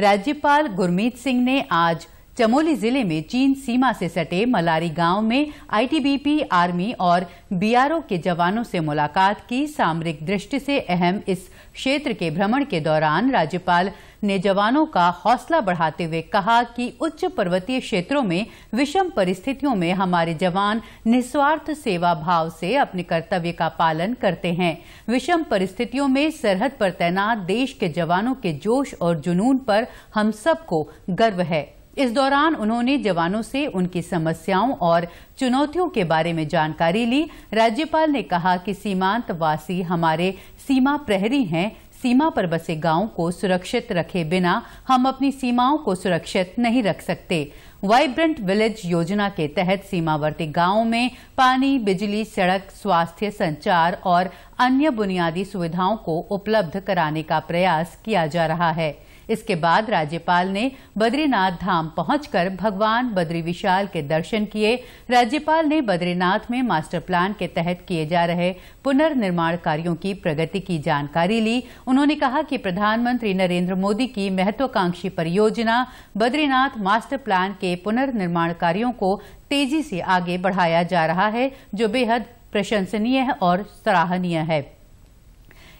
राज्यपाल गुरमीत सिंह ने आज चमोली जिले में चीन सीमा से सटे मलारी गांव में आईटीबीपी आर्मी और बीआरओ के जवानों से मुलाकात की सामरिक दृष्टि से अहम इस क्षेत्र के भ्रमण के दौरान राज्यपाल ने जवानों का हौसला बढ़ाते हुए कहा कि उच्च पर्वतीय क्षेत्रों में विषम परिस्थितियों में हमारे जवान निस्वार्थ सेवा भाव से अपने कर्तव्य का पालन करते हैं विषम परिस्थितियों में सरहद पर तैनात देश के जवानों के जोश और जुनून पर हम सबको गर्व है इस दौरान उन्होंने जवानों से उनकी समस्याओं और चुनौतियों के बारे में जानकारी ली राज्यपाल ने कहा कि सीमांतवासी हमारे सीमा प्रहरी हैं सीमा पर बसे गांवों को सुरक्षित रखे बिना हम अपनी सीमाओं को सुरक्षित नहीं रख सकते वाइब्रेंट विलेज योजना के तहत सीमावर्ती गांवों में पानी बिजली सड़क स्वास्थ्य संचार और अन्य बुनियादी सुविधाओं को उपलब्ध कराने का प्रयास किया जा रहा है इसके बाद राज्यपाल ने बद्रीनाथ धाम पहुंचकर भगवान बद्री विशाल के दर्शन किए राज्यपाल ने बद्रीनाथ में मास्टर प्लान के तहत किए जा रहे पुनर्निर्माण कार्यों की प्रगति की जानकारी ली उन्होंने कहा कि प्रधानमंत्री नरेंद्र मोदी की महत्वाकांक्षी परियोजना बद्रीनाथ मास्टर प्लान के पुनर्निर्माण कार्यों को तेजी से आगे बढ़ाया जा रहा है जो बेहद प्रशंसनीय और सराहनीय है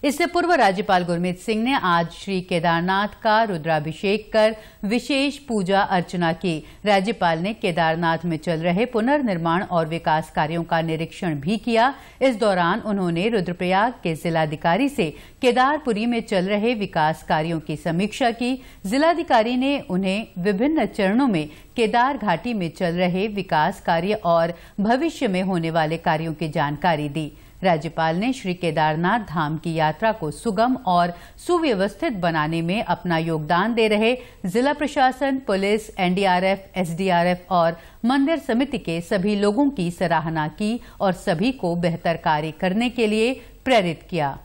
इससे पूर्व राज्यपाल गुरमीत सिंह ने आज श्री केदारनाथ का रुद्राभिषेक कर विशेष पूजा अर्चना की राज्यपाल ने केदारनाथ में चल रहे पुनर्निर्माण और विकास कार्यों का निरीक्षण भी किया इस दौरान उन्होंने रुद्रप्रयाग के जिलाधिकारी से केदारपुरी में चल रहे विकास कार्यों की समीक्षा की जिलाधिकारी ने उन्हें विभिन्न चरणों में केदार घाटी में चल रहे विकास कार्य और भविष्य में होने वाले कार्यों की जानकारी दी राज्यपाल ने श्री केदारनाथ धाम की यात्रा को सुगम और सुव्यवस्थित बनाने में अपना योगदान दे रहे जिला प्रशासन पुलिस एनडीआरएफ एसडीआरएफ और मंदिर समिति के सभी लोगों की सराहना की और सभी को बेहतर कार्य करने के लिए प्रेरित किया